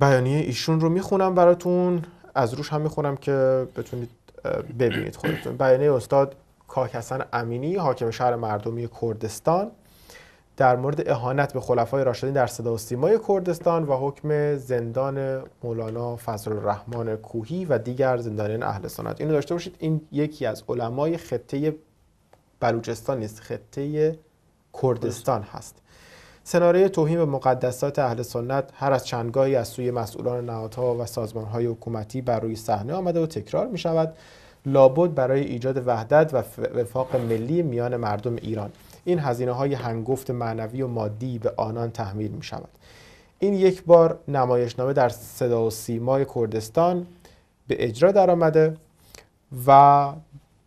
بیانیه ایشون رو میخونم براتون از روش هم میخونم که بتونید ببینید خودتون بیانیه استاد کاکسن امینی حاکم شهر مردمی کردستان در مورد اهانت به خلفای راشدین در صدا و سیمای کردستان و حکم زندان مولانا فضل الرحمن کوهی و دیگر زندانیان اهل سنت اینو داشته باشید این یکی از علمای خطه بلوچستان نیست خطه کردستان هست سناره توهین به مقدسات اهل سنت هر از چندگاهی از سوی مسئولان نهادها و سازمانهای حکومتی بر روی صحنه آمده و تکرار می شود لابد برای ایجاد وحدت و وفاق ملی میان مردم ایران این هزینه های هنگفت معنوی و مادی به آنان تحمیل می شود این یک بار نمایشنامه در صدا و سیمای کردستان به اجرا درآمده و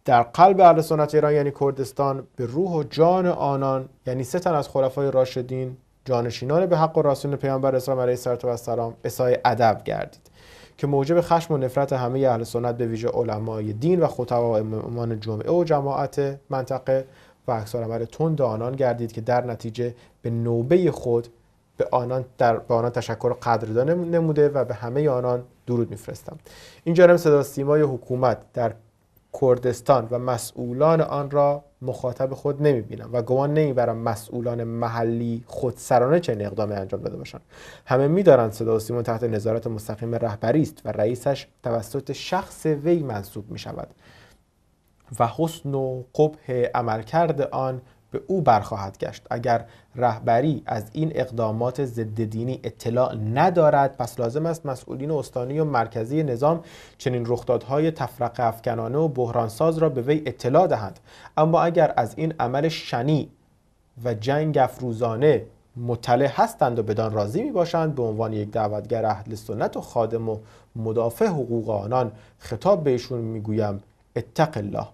در قلب اهل سنت ایران یعنی کردستان به روح و جان آنان یعنی سه تن از خلفای راشدین جانشینان به حق و رسول پیامبر اسلام علیه سلام اسای ادب گردید که موجب خشم و نفرت همه اهل سنت به ویژه علمای دین و خطبا و امامان جمعه و جماعت منطقه و اکثر تند آنان گردید که در نتیجه به نوبه خود به آنان در به آنان تشکر و قدردان نموده و به همه آنان درود میفرستم این صدا سیمای حکومت در کردستان و مسئولان آن را مخاطب خود نمی بینم و گمان برم مسئولان محلی خودسرانه چه اقدامی انجام داده باشند همه دارند صدا و تحت نظارت مستقیم رهبری است و رئیسش توسط شخص وی منصوب می شود و حسن و قبح عملکرد آن به او برخواهد گشت اگر رهبری از این اقدامات ضد دینی اطلاع ندارد پس لازم است مسئولین استانی و مرکزی نظام چنین رخدادهای تفرقه افکنانه و بحرانساز را به وی اطلاع دهند اما اگر از این عمل شنی و جنگ افروزانه مطلع هستند و بدان راضی می باشند به عنوان یک دعوتگر اهل سنت و خادم و مدافع حقوق آنان خطاب بهشون میگویم اتق الله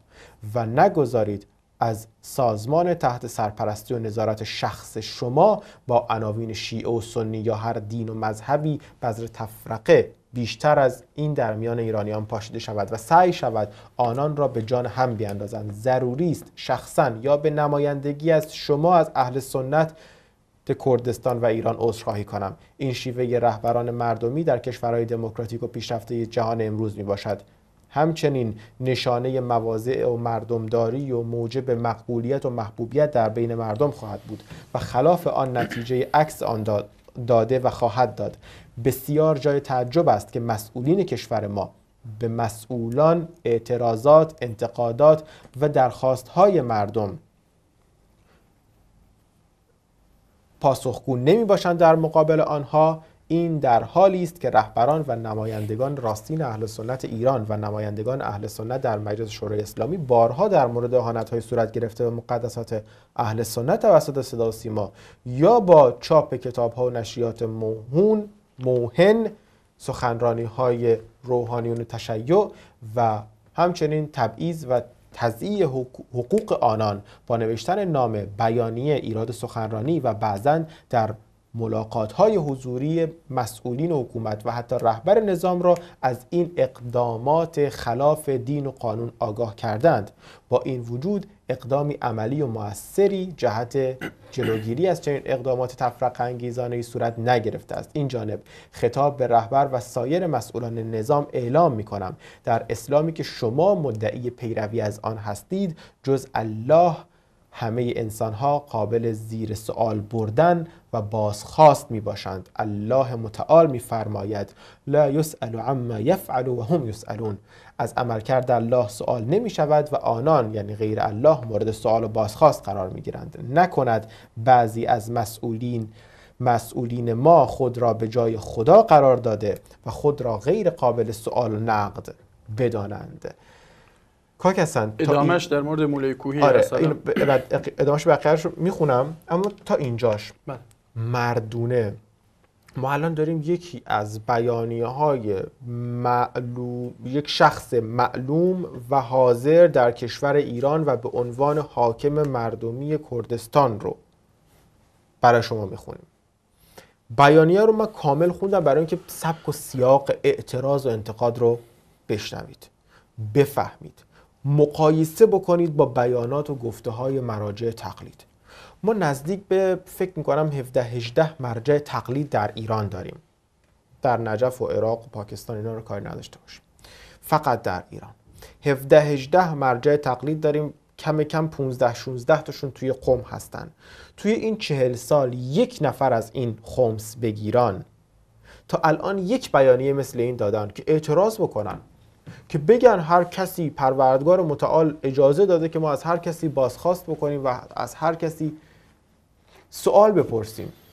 و نگذارید از سازمان تحت سرپرستی و نظارت شخص شما با عناوین شیعه و سنی یا هر دین و مذهبی بذر تفرقه بیشتر از این در میان ایرانیان پاشیده شود و سعی شود آنان را به جان هم بیاندازند ضروری است شخصا یا به نمایندگی از شما از اهل سنت کردستان و ایران عذرخواهی کنم این شیوه رهبران مردمی در کشورهای دموکراتیک و پیشرفته جهان امروز می باشد همچنین نشانه مواضع و مردمداری و موجب مقبولیت و محبوبیت در بین مردم خواهد بود و خلاف آن نتیجه عکس آن داده و خواهد داد بسیار جای تعجب است که مسئولین کشور ما به مسئولان اعتراضات انتقادات و های مردم پاسخگو نمی باشند در مقابل آنها این در حالی است که رهبران و نمایندگان راستین اهل سنت ایران و نمایندگان اهل سنت در مجلس شورای اسلامی بارها در مورد های صورت گرفته به مقدسات اهل سنت توسط صدا و سیما یا با چاپ کتاب‌ها و نشریات موهون موهن سخنرانی های روحانیون تشیع و همچنین تبعیض و تضییع حقوق آنان با نوشتن نام بیانیه ایراد سخنرانی و بعضا در ملاقات های حضوری مسئولین حکومت و حتی رهبر نظام را از این اقدامات خلاف دین و قانون آگاه کردند با این وجود اقدامی عملی و موثری جهت جلوگیری از چنین اقدامات تفرق انگیزانه ای صورت نگرفته است این جانب خطاب به رهبر و سایر مسئولان نظام اعلام می کنم در اسلامی که شما مدعی پیروی از آن هستید جز الله همه انسان ها قابل زیر سوال بردن و بازخواست می باشند الله متعال می فرماید لا یسأل عما یفعل و هم یسألون از عملکرد الله سوال نمی شود و آنان یعنی غیر الله مورد سوال و بازخواست قرار می گیرند نکند بعضی از مسئولین مسئولین ما خود را به جای خدا قرار داده و خود را غیر قابل سوال و نقد بدانند هستن ادامش در مورد موله کوهی آره این بعد ادامش رو میخونم اما تا اینجاش من بله. مردونه ما الان داریم یکی از بیانیه های معلوم یک شخص معلوم و حاضر در کشور ایران و به عنوان حاکم مردمی کردستان رو برای شما میخونیم بیانیه رو من کامل خوندم برای اینکه سبک و سیاق اعتراض و انتقاد رو بشنوید بفهمید مقایسه بکنید با بیانات و گفته های مراجع تقلید ما نزدیک به فکر میکنم 17 18 مرجع تقلید در ایران داریم در نجف و عراق و پاکستان اینا رو کاری نداشته باشیم فقط در ایران 17 18 مرجع تقلید داریم کم کم 15 16 تاشون توی قوم هستن توی این چهل سال یک نفر از این خمس بگیران تا الان یک بیانیه مثل این دادن که اعتراض بکنن که بگن هر کسی پروردگار متعال اجازه داده که ما از هر کسی بازخواست بکنیم و از هر کسی سوال بپرسیم